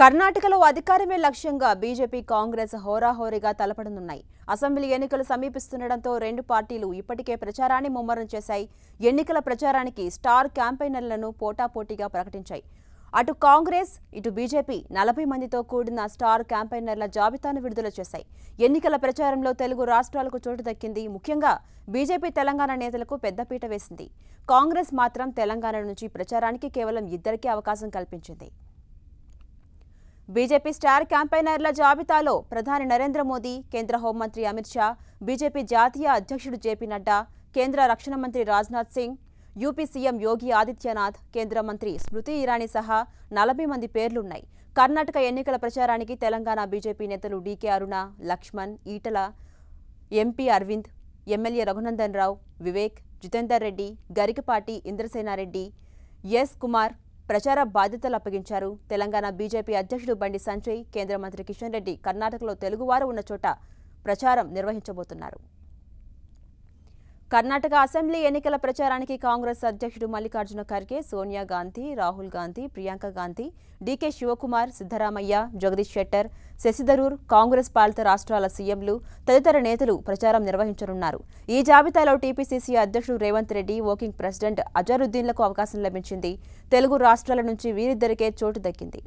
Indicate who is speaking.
Speaker 1: కర్ణాటకలో అధికారమే లక్ష్యంగా బీజేపీ కాంగ్రెస్ హోరాహోరీగా తలపడనున్నాయి అసెంబ్లీ ఎన్నికలు సమీపిస్తుండటంతో రెండు పార్టీలు ఇప్పటికే ప్రచారాన్ని ముమ్మరం చేశాయి ఎన్నికల ప్రచారానికి స్టార్ క్యాంపెయినర్లను పోటాపోటీగా ప్రకటించాయి అటు కాంగ్రెస్ ఇటు బీజేపీ నలభై మందితో కూడిన స్టార్ క్యాంపెయినర్ల జాబితాను విడుదల చేశాయి ఎన్నికల ప్రచారంలో తెలుగు రాష్ట్రాలకు చోటు దక్కింది ముఖ్యంగా బీజేపీ తెలంగాణ నేతలకు పెద్దపీట వేసింది కాంగ్రెస్ మాత్రం తెలంగాణ నుంచి ప్రచారానికి కేవలం ఇద్దరికీ అవకాశం కల్పించింది బీజేపీ స్టార్ క్యాంపెయినర్ల జాబితాలో ప్రధాని నరేంద్ర మోదీ కేంద్ర హోంమంత్రి అమిత్ షా బీజేపీ జాతీయ అధ్యక్షుడు జేపీ నడ్డా కేంద్ర రక్షణ మంత్రి రాజ్నాథ్ సింగ్ యూపీ సీఎం యోగి ఆదిత్యనాథ్ కేంద్ర మంత్రి స్మృతి ఇరానీ సహా నలభై మంది పేర్లున్నాయి కర్ణాటక ఎన్నికల ప్రచారానికి తెలంగాణ బీజేపీ నేతలు DK Aruna Laxman Etela MP Arvind MLA Raghunandan Rao Vivek Jitender Reddy Garikapati Indrasena Reddy S Kumar ప్రచార బాధ్యతలు అప్పగించారు తెలంగాణ బీజేపీ అధ్యక్షుడు బండి సంజయ్ కేంద్ర మంత్రి కిషన్ రెడ్డి కర్ణాటకలో తెలుగువారు ఉన్న చోట ప్రచారం నిర్వహించబోతున్నారు కర్ణాటక అసెంబ్లీ ఎన్నికల ప్రచారానికి కాంగ్రెస్ అధ్యక్షుడు మల్లికార్జున ఖర్గే సోనియా గాంధీ రాహుల్ గాంధీ ప్రియాంక గాంధీ డీకే శివకుమార్ సిద్దరామయ్య జగదీష్ శెట్టర్ శశిధరూర్ కాంగ్రెస్ పాలిత రాష్ట్రాల సీఎంలు తదితర నేతలు ప్రచారం నిర్వహించనున్నారు ఈ జాబితాలో టీపీసీసీ అధ్యక్షుడు రేవంత్ రెడ్డి వర్కింగ్ ప్రెసిడెంట్ అజరుద్దీన్లకు అవకాశం లభించింది తెలుగు రాష్ట్రాల నుంచి వీరిద్దరికే చోటు దక్కింది